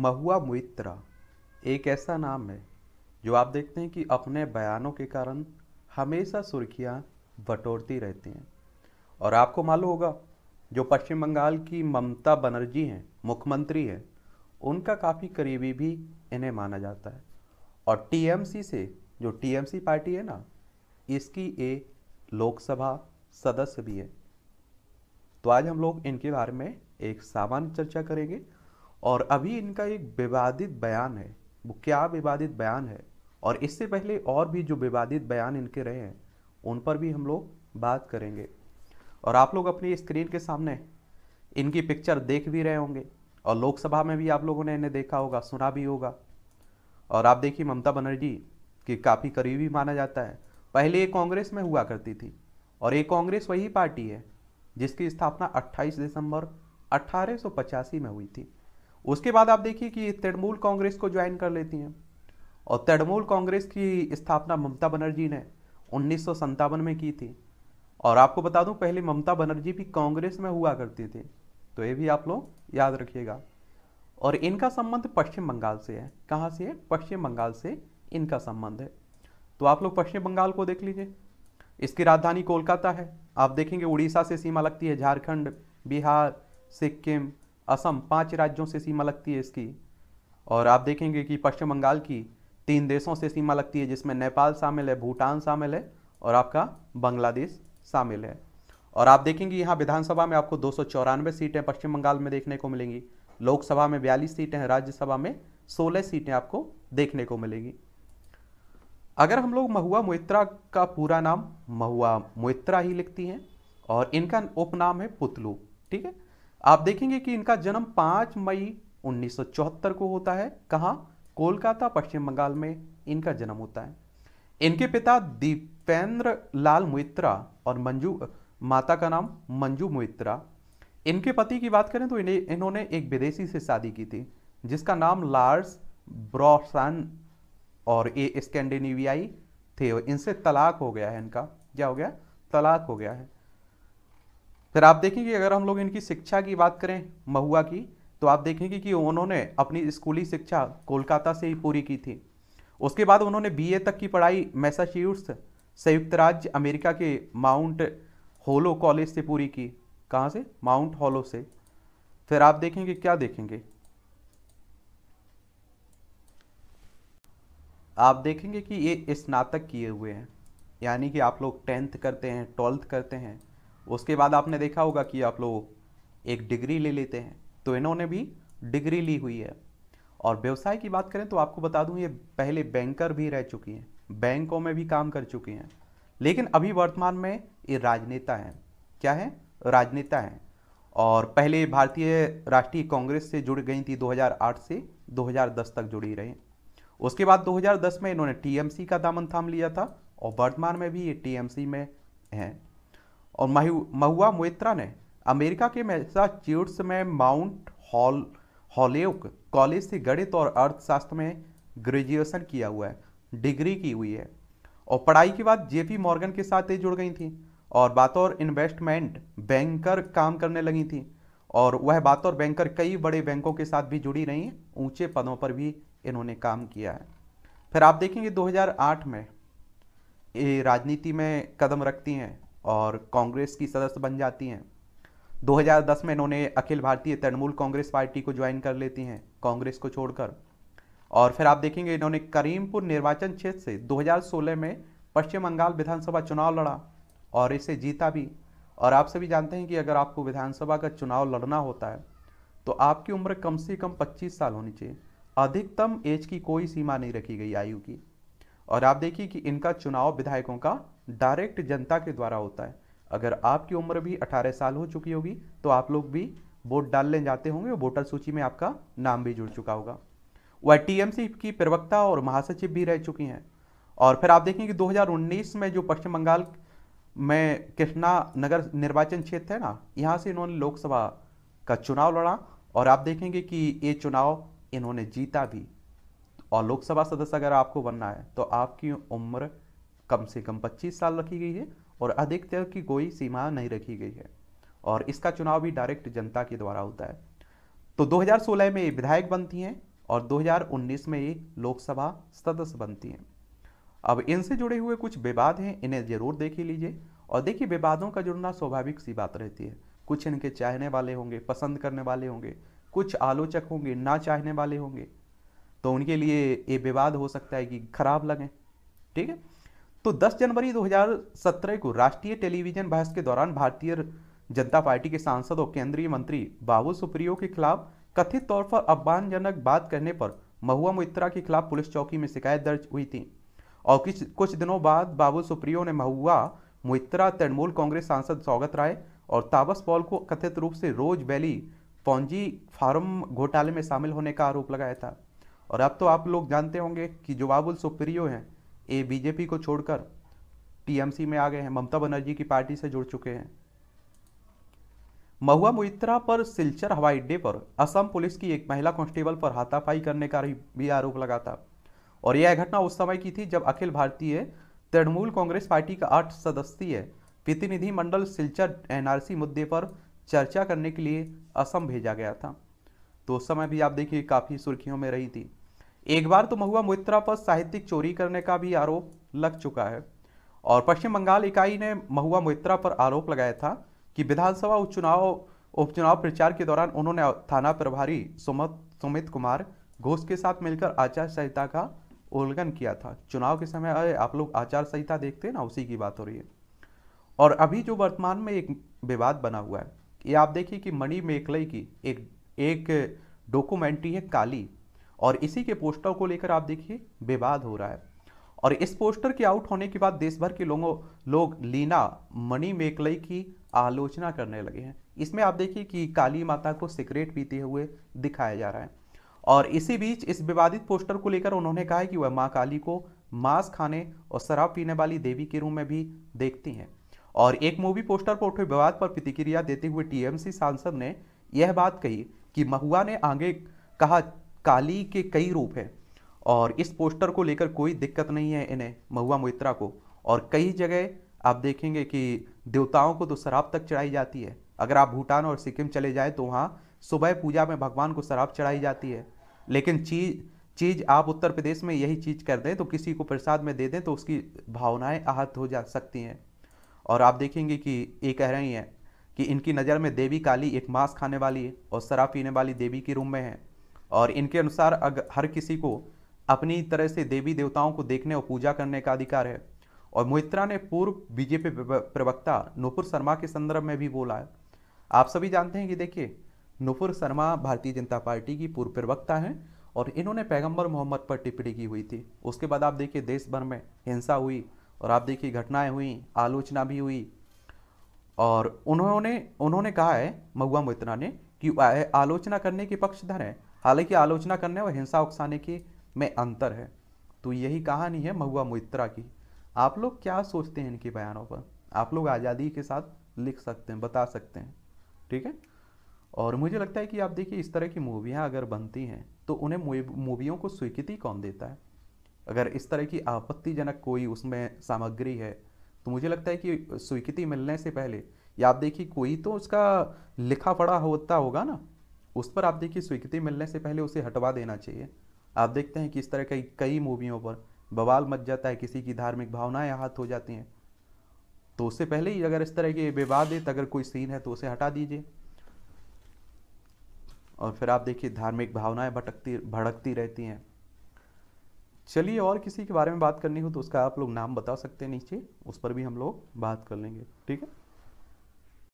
महुआ मुइत्रा एक ऐसा नाम है जो आप देखते हैं कि अपने बयानों के कारण हमेशा सुर्खियां बटोरती रहती हैं और आपको मालूम होगा जो पश्चिम बंगाल की ममता बनर्जी हैं मुख्यमंत्री हैं उनका काफ़ी करीबी भी इन्हें माना जाता है और टीएमसी से जो टीएमसी पार्टी है ना इसकी ये लोकसभा सदस्य भी है तो आज हम लोग इनके बारे में एक सामान्य चर्चा करेंगे और अभी इनका एक विवादित बयान है वो क्या विवादित बयान है और इससे पहले और भी जो विवादित बयान इनके रहे हैं उन पर भी हम लोग बात करेंगे और आप लोग अपनी स्क्रीन के सामने इनकी पिक्चर देख भी रहे होंगे और लोकसभा में भी आप लोगों ने इन्हें देखा होगा सुना भी होगा और आप देखिए ममता बनर्जी की काफ़ी करीबी माना जाता है पहले ये कांग्रेस में हुआ करती थी और ये कांग्रेस वही पार्टी है जिसकी स्थापना 28 दिसंबर अट्ठारह में हुई थी उसके बाद आप देखिए कि तृणमूल कांग्रेस को ज्वाइन कर लेती हैं और तृणमूल कांग्रेस की स्थापना ममता बनर्जी ने उन्नीस में की थी और आपको बता दूं पहले ममता बनर्जी भी कांग्रेस में हुआ करती थी तो ये भी आप लोग याद रखिएगा और इनका संबंध पश्चिम बंगाल से है कहाँ से है पश्चिम बंगाल से इनका संबंध है तो आप लोग पश्चिम बंगाल को देख लीजिए इसकी राजधानी कोलकाता है आप देखेंगे उड़ीसा से सीमा लगती है झारखंड बिहार सिक्किम असम पांच राज्यों से सीमा लगती है इसकी और आप देखेंगे कि पश्चिम बंगाल की तीन देशों से सीमा लगती है जिसमें नेपाल शामिल है भूटान शामिल है और आपका बांग्लादेश शामिल है और आप देखेंगे यहाँ विधानसभा में आपको दो सीटें पश्चिम बंगाल में देखने को मिलेंगी लोकसभा में बयालीस सीटें हैं राज्यसभा में सोलह सीटें आपको देखने को मिलेंगी अगर हम लोग महुआ मोइत्रा का पूरा नाम महुआ मोइत्रा ही लिखती हैं और इनका उपनाम है पुतलू ठीक है आप देखेंगे कि इनका जन्म 5 मई 1974 को होता है कहाँ कोलकाता पश्चिम बंगाल में इनका जन्म होता है इनके पिता दीपेंद्र लाल मोइत्रा और मंजू माता का नाम मंजू मोइत्रा इनके पति की बात करें तो इन्हें इन्होंने एक विदेशी से शादी की थी जिसका नाम लार्स ब्रॉसन और ए स्कैंडिनेवियाई थे इनसे तलाक हो गया है इनका क्या हो गया तलाक हो गया है फिर आप देखेंगे अगर हम लोग इनकी शिक्षा की बात करें महुआ की तो आप देखेंगे कि उन्होंने अपनी स्कूली शिक्षा कोलकाता से ही पूरी की थी उसके बाद उन्होंने बीए तक की पढ़ाई मैसाच्यूट्स संयुक्त राज्य अमेरिका के माउंट होलो कॉलेज से पूरी की कहाँ से माउंट होलो से फिर आप देखेंगे क्या देखेंगे आप देखेंगे कि ये स्नातक किए हुए हैं यानी कि आप लोग टेंथ करते हैं ट्वेल्थ करते हैं उसके बाद आपने देखा होगा कि आप लोग एक डिग्री ले लेते हैं तो इन्होंने भी डिग्री ली हुई है और व्यवसाय की बात करें तो आपको बता दूं ये पहले बैंकर भी रह चुकी हैं बैंकों में भी काम कर चुकी हैं लेकिन अभी वर्तमान में ये राजनेता हैं क्या है राजनेता हैं और पहले भारतीय राष्ट्रीय कांग्रेस से जुड़ गई थी 2008 से 2010 तक जुड़ी रही उसके बाद 2010 में इन्होंने टीएमसी का दामन थाम लिया था और वर्तमान में भी ये टीएमसी में हैं और महुआ मोहित्रा ने अमेरिका के मैसाच्यूट्स में माउंट हॉल हॉलेक कॉलेज से गणित और अर्थशास्त्र में ग्रेजुएशन किया हुआ है डिग्री की हुई है और पढ़ाई के बाद जेपी मॉर्गन के साथ जुड़ गई थी और बातौर इन्वेस्टमेंट बैंकर काम करने लगी थी और वह बातौर बैंकर कई बड़े बैंकों के साथ भी जुड़ी रही ऊंचे पदों पर भी इन्होंने काम किया है फिर आप देखेंगे 2008 में ये राजनीति में कदम रखती हैं और कांग्रेस की सदस्य बन जाती हैं 2010 में इन्होंने अखिल भारतीय तृणमूल कांग्रेस पार्टी को ज्वाइन कर लेती हैं कांग्रेस को छोड़कर और फिर आप देखेंगे इन्होंने करीमपुर निर्वाचन क्षेत्र से 2016 में पश्चिम बंगाल विधानसभा चुनाव लड़ा और इसे जीता भी और आप सभी जानते हैं कि अगर आपको विधानसभा का चुनाव लड़ना होता है तो आपकी उम्र कम से कम 25 साल होनी चाहिए अधिकतम एज की कोई सीमा नहीं रखी गई आयु की और आप देखिए कि इनका चुनाव विधायकों का डायरेक्ट जनता के द्वारा होता है अगर आपकी उम्र भी 18 साल हो चुकी होगी तो आप लोग भी वोट डालने जाते होंगे वोटर सूची में आपका नाम भी जुड़ चुका होगा वह टीएमसी की प्रवक्ता और महासचिव भी रह चुकी हैं और फिर आप देखेंगे कि 2019 में जो पश्चिम बंगाल में कृष्णा नगर निर्वाचन क्षेत्र है ना यहाँ से इन्होंने लोकसभा का चुनाव लड़ा और आप देखेंगे कि ये चुनाव इन्होंने जीता भी और लोकसभा सदस्य अगर आपको बनना है तो आपकी उम्र कम से कम 25 साल रखी गई है और अधिकतर की कोई सीमा नहीं रखी गई है और इसका चुनाव भी डायरेक्ट जनता के द्वारा होता है तो 2016 में ये विधायक बनती हैं और 2019 में ये लोकसभा सदस्य बनती हैं अब इनसे जुड़े हुए कुछ विवाद हैं इन्हें जरूर देख ही लीजिए और देखिए विवादों का जुड़ना स्वाभाविक सी बात रहती है कुछ इनके चाहने वाले होंगे पसंद करने वाले होंगे कुछ आलोचक होंगे ना चाहने वाले होंगे तो उनके लिए ये विवाद हो सकता है कि खराब लगें ठीक है तो 10 जनवरी 2017 को राष्ट्रीय टेलीविजन बहस के दौरान भारतीय जनता पार्टी के सांसद और केंद्रीय मंत्री बाबू सुप्रियो के खिलाफ कथित तौर पर अपमानजनक बात करने पर महुआ मोहित्रा के खिलाफ पुलिस चौकी में शिकायत दर्ज हुई थी और कुछ कुछ दिनों बाद बाबू सुप्रियो ने महुआ मोहित्रा तृणमूल कांग्रेस सांसद सौगत राय और ताबस पॉल को कथित रूप से रोज वैली पौजी फार्म घोटाले में शामिल होने का आरोप लगाया था और अब तो आप लोग जानते होंगे कि जो बाबुल सुप्रियो हैं ये बीजेपी को छोड़कर टीएमसी में आ गए हैं ममता बनर्जी की पार्टी से जुड़ चुके हैं महुआ मुइत्रा पर सिलचर हवाई अड्डे पर असम पुलिस की एक महिला कांस्टेबल पर हाथापाई करने का भी आरोप लगा था और यह घटना उस समय की थी जब अखिल भारतीय तृणमूल कांग्रेस पार्टी का आठ सदस्यीय प्रतिनिधि मंडल सिलचर एनआरसी मुद्दे पर चर्चा करने के लिए असम भेजा गया था तो उस समय भी आप देखिए काफ़ी सुर्खियों में रही थी एक बार तो महुआ मोहित्रा पर साहित्यिक चोरी करने का भी आरोप लग चुका है और पश्चिम बंगाल इकाई ने महुआ मोहित्रा पर आरोप लगाया था कि विधानसभा उपचुनाव उपचुनाव प्रचार के दौरान उन्होंने थाना प्रभारी सुमत सुमित कुमार घोष के साथ मिलकर आचार संहिता का उल्लंघन किया था चुनाव के समय अरे आप लोग आचार संहिता देखते हैं ना उसी की बात हो रही है और अभी जो वर्तमान में एक विवाद बना हुआ है ये आप देखिए कि मणि मेकलई की एक एक डॉक्यूमेंट्री है काली और इसी के पोस्टर को लेकर आप देखिए विवाद हो रहा है और इस पोस्टर के आउट होने के बाद देश भर के लोगों लोग लीना मणि मेकलई की आलोचना करने लगे हैं इसमें आप देखिए कि काली माता को सिगरेट पीते हुए दिखाया जा रहा है और इसी बीच इस विवादित पोस्टर को लेकर उन्होंने कहा है कि वह माँ काली को मांस खाने और शराब पीने वाली देवी के रूप में भी देखती हैं और एक मूवी पोस्टर पर उठे विवाद पर प्रतिक्रिया देते हुए टीएमसी सांसद ने यह बात कही कि महुआ ने आगे कहा काली के कई रूप हैं और इस पोस्टर को लेकर कोई दिक्कत नहीं है इन्हें महुआ मोहित्रा को और कई जगह आप देखेंगे कि देवताओं को तो शराब तक चढ़ाई जाती है अगर आप भूटान और सिक्किम चले जाएँ तो वहाँ सुबह पूजा में भगवान को शराब चढ़ाई जाती है लेकिन चीज चीज़ आप उत्तर प्रदेश में यही चीज़ कर दें तो किसी को प्रसाद में दे दें तो उसकी भावनाएं आहत हो जा सकती हैं और आप देखेंगे कि ये कह रही हैं कि इनकी नज़र में देवी काली एक मांस खाने वाली और शराब पीने वाली देवी के रूम में है और इनके अनुसार अगर हर किसी को अपनी तरह से देवी देवताओं को देखने और पूजा करने का अधिकार है और मोहित्रा ने पूर्व बीजेपी प्रवक्ता नुपुर शर्मा के संदर्भ में भी बोला है आप सभी जानते हैं कि देखिए नुपुर शर्मा भारतीय जनता पार्टी की पूर्व प्रवक्ता हैं और इन्होंने पैगंबर मोहम्मद पर टिप्पणी की हुई थी उसके बाद आप देखिए देश भर में हिंसा हुई और आप देखिए घटनाएं हुई आलोचना भी हुई और उन्होंने उन्होंने कहा है महुआ मोहित्रा ने कि आलोचना करने के पक्षधर हैं हालांकि आलोचना करने और हिंसा उकसाने के में अंतर है तो यही कहानी है महुआ मोहित्रा की आप लोग क्या सोचते हैं इनके बयानों पर आप लोग आज़ादी के साथ लिख सकते हैं बता सकते हैं ठीक है और मुझे लगता है कि आप देखिए इस तरह की मूवियाँ अगर बनती हैं तो उन्हें मूवियों को स्वीकृति कौन देता है अगर इस तरह की आपत्तिजनक कोई उसमें सामग्री है तो मुझे लगता है कि स्वीकृति मिलने से पहले या आप देखिए कोई तो उसका लिखा पढ़ा होता होगा ना उस पर आप देखिए स्वीकृति मिलने से पहले उसे हटवा देना चाहिए आप देखते हैं कि इस तरह कई कई मूवियों पर बवाल मच जाता है किसी की धार्मिक भावनाएं आहत हो जाती हैं तो उससे पहले ही अगर इस तरह के विवादित अगर कोई सीन है तो उसे हटा दीजिए और फिर आप देखिए धार्मिक भावनाएं भटकती भड़कती रहती हैं चलिए और किसी के बारे में बात करनी हो तो उसका आप लोग नाम बता सकते हैं नीचे उस पर भी हम लोग बात कर लेंगे ठीक है